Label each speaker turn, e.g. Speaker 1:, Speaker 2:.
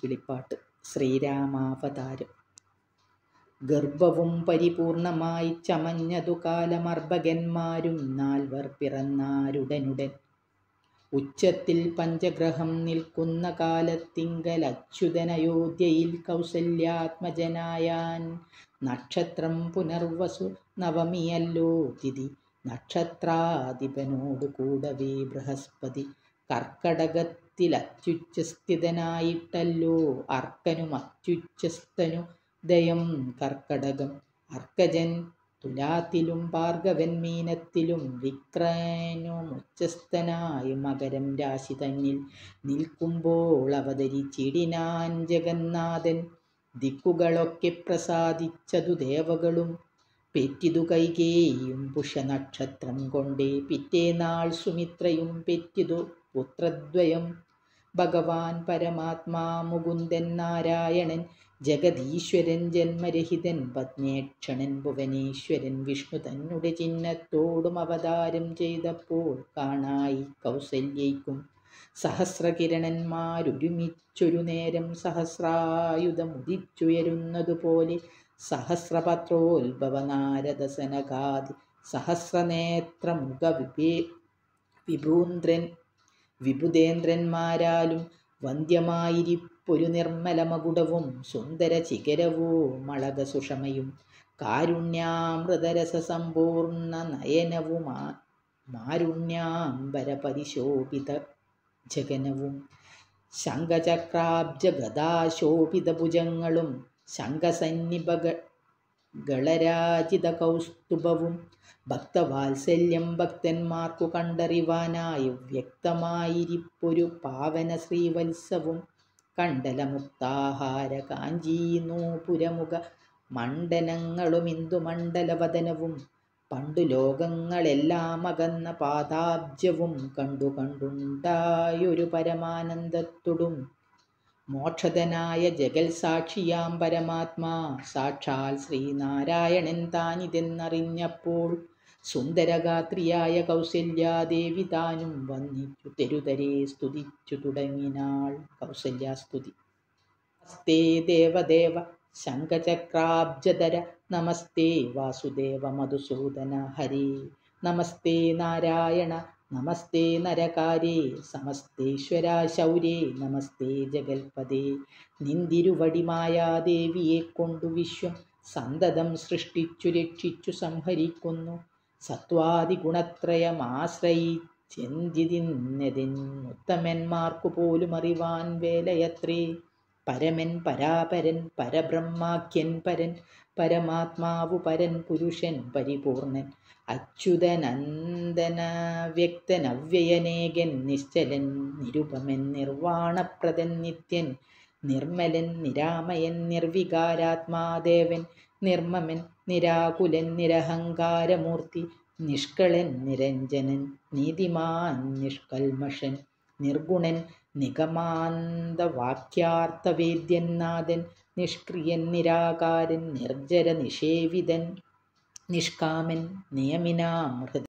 Speaker 1: കിളിപ്പാട്ട് ശ്രീരാമാവതാരം ഗർഭവും പരിപൂർണമായി ചമഞ്ഞതു കാലമർഭകന്മാരും നാൽവർ പിറന്നാരുടനുടൻ ഉച്ചത്തിൽ പഞ്ചഗ്രഹം നിൽക്കുന്ന കാലത്തിങ്കൽ അച്യുതനയോധ്യയിൽ അയോധ്യയിൽ കൗസല്യാത്മജനായാൻ നക്ഷത്രം പുനർവസു നവമിയല്ലോ തിഥി നക്ഷത്രാധിപനോടുകൂടവേ ബൃഹസ്പതി കർക്കടകത്തിൽ അർക്കത്തിലച്യുച്ഛസ്ഥിതനായിട്ടല്ലോ അർക്കനും അച്യുച്ഛസ്ഥനു ദയം കർക്കടകം അർക്കജൻ തുലാത്തിലും ഭാർഗവൻ മീനത്തിലും വിക്രനുമുച്ചസ്ഥനായി മകരം രാശി തന്നിൽ നിൽക്കുമ്പോൾ അവതരിച്ചിടിനാൻ ജഗന്നാഥൻ ദിക്കുകളൊക്കെ പ്രസാദിച്ചതു ദേവകളും പെറ്റിതു കൈകേയും പുഷനക്ഷത്രം കൊണ്ടേ പിറ്റേനാൾ സുമിത്രയും പെറ്റിതു പുത്രദ്വയം ഭഗവാൻ പരമാത്മാ മുകുന്ദൻ നാരായണൻ ജഗതീശ്വരൻ ജന്മരഹിതൻ പത്നേക്ഷണൻ ഭുവനേശ്വരൻ വിഷ്ണു തന്നുടെ ചിഹ്നത്തോടും അവതാരം ചെയ്തപ്പോൾ കാണായി കൗസല്യയ്ക്കും സഹസ്രകിരണന്മാരൊരുമിച്ചൊരു നേരം സഹസ്രായുധം സഹസ്രപത്രോത്ഭവനാരദസനകാതി സഹസ്രനേത്രമുഖ മുഖ വിഭേ വിഭൂന്ദ്രൻ വിഭുതേന്ദ്രന്മാരാലും വന്ധ്യമായിരിപ്പൊരു നിർമ്മലമകുടവും സുന്ദര ചികരവോ മളക സുഷമയും സമ്പൂർണ്ണ നയനവുമാ മാരുണ്യാംബരപരിശോഭിത ജഗനവും ശംഖചക്രാബ്ജഗദാശോഭിതഭുജങ്ങളും ശംഖസന്നിപക ഗളരാജിത കൗസ്തുഭവും ഭക്തവാത്സല്യം ഭക്തന്മാർക്കു കണ്ടറിവാനായി വ്യക്തമായിരിപ്പൊരു പാവന ശ്രീവത്സവും കണ്ടലമുക്താഹാര പുരമുഖ മണ്ഡലങ്ങളും ഇന്ദുമണ്ഡലവദനവും പണ്ടു ലോകങ്ങളെല്ലാം അകന്ന പാതാബ്ജവും കണ്ടു കണ്ടുണ്ടായൊരു പരമാനന്ദത്തോടും മോക്ഷതനായ ജഗൽസാക്ഷിയാം പരമാത്മാ സാക്ഷാൽ ശ്രീനാരായണൻ താനിതെന്നറിഞ്ഞപ്പോൾ സുന്ദരഗാത്രിയായ കൗസല്യാദേവി താനും വന്നിച്ചു തെരുതരെ സ്തുതിച്ചു തുടങ്ങിനാൾ കൗസല്യാസ്തുതി നമസ്തേ ദേവദേവ ശങ്കചക്രാബ്ജധര നമസ്തേ വാസുദേവ മധുസൂദന ഹരി നമസ്തേ നാരായണ നമസ്തേ നരകാരേ സമസ്തേശ്വര ശൗരേ നമസ്തേ ജഗൽപതേ നിന്തിരുവടിമായ ദേവിയെ കൊണ്ടു വിശ്വം സന്തതം സൃഷ്ടിച്ചു രക്ഷിച്ചു സംഹരിക്കുന്നു സത്വാദി ഗുണത്രയം ആശ്രയിച്ചെന്തിതിന്നതിന്നുത്തമന്മാർക്കു പോലും അറിവാൻ വേലയത്രേ പരമൻ പരാപരൻ പരബ്രഹ്മാഖ്യൻ പരൻ പരമാത്മാവ് പരൻ പുരുഷൻ പരിപൂർണൻ അച്യുതനന്ദന വ്യക്തൻ അവ്യയനേകൻ നിശ്ചലൻ നിരുപമൻ നിർവാണപ്രദൻ നിത്യൻ നിർമ്മലൻ നിരാമയൻ നിർവികാരാത്മാദേവൻ നിർമ്മമൻ നിരാകുലൻ നിരഹങ്കാരമൂർത്തി നിഷ്കളൻ നിരഞ്ജനൻ നീതിമാൻ നിഷ്കൽമഷൻ നിർഗുണൻ നിഗമാന്തവാക്യാർത്ഥവേദ്യൻ നാഥൻ നിഷ്ക്രിയൻ നിരാകാരൻ നിർജ്ജര നിഷേവിതൻ നിഷ്കാമൻ നിയമിനാമൃത